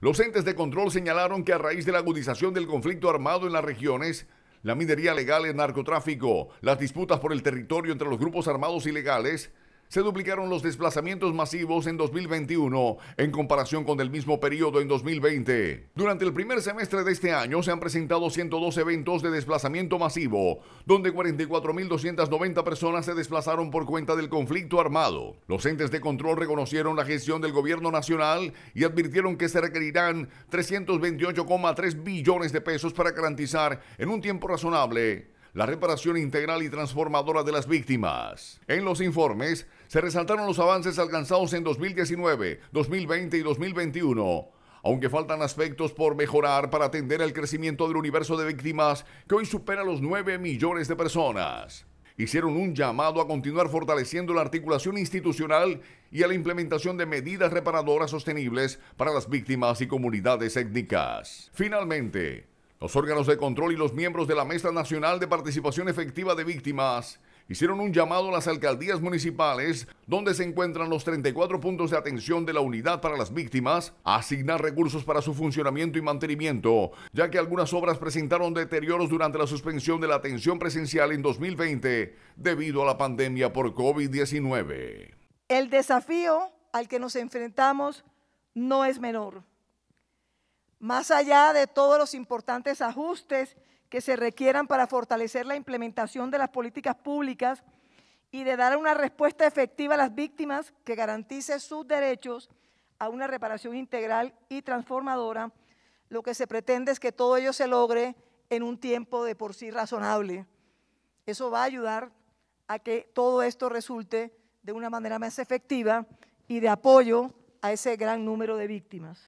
Los entes de control señalaron que a raíz de la agudización del conflicto armado en las regiones, la minería legal, el narcotráfico, las disputas por el territorio entre los grupos armados ilegales, se duplicaron los desplazamientos masivos en 2021 en comparación con el mismo periodo en 2020. Durante el primer semestre de este año se han presentado 102 eventos de desplazamiento masivo, donde 44.290 personas se desplazaron por cuenta del conflicto armado. Los entes de control reconocieron la gestión del gobierno nacional y advirtieron que se requerirán 328,3 billones de pesos para garantizar en un tiempo razonable la reparación integral y transformadora de las víctimas. En los informes se resaltaron los avances alcanzados en 2019, 2020 y 2021 aunque faltan aspectos por mejorar para atender el crecimiento del universo de víctimas que hoy supera los 9 millones de personas. Hicieron un llamado a continuar fortaleciendo la articulación institucional y a la implementación de medidas reparadoras sostenibles para las víctimas y comunidades étnicas. Finalmente, los órganos de control y los miembros de la Mesa Nacional de Participación Efectiva de Víctimas hicieron un llamado a las alcaldías municipales, donde se encuentran los 34 puntos de atención de la unidad para las víctimas, a asignar recursos para su funcionamiento y mantenimiento, ya que algunas obras presentaron deterioros durante la suspensión de la atención presencial en 2020 debido a la pandemia por COVID-19. El desafío al que nos enfrentamos no es menor. Más allá de todos los importantes ajustes que se requieran para fortalecer la implementación de las políticas públicas y de dar una respuesta efectiva a las víctimas que garantice sus derechos a una reparación integral y transformadora, lo que se pretende es que todo ello se logre en un tiempo de por sí razonable. Eso va a ayudar a que todo esto resulte de una manera más efectiva y de apoyo a ese gran número de víctimas.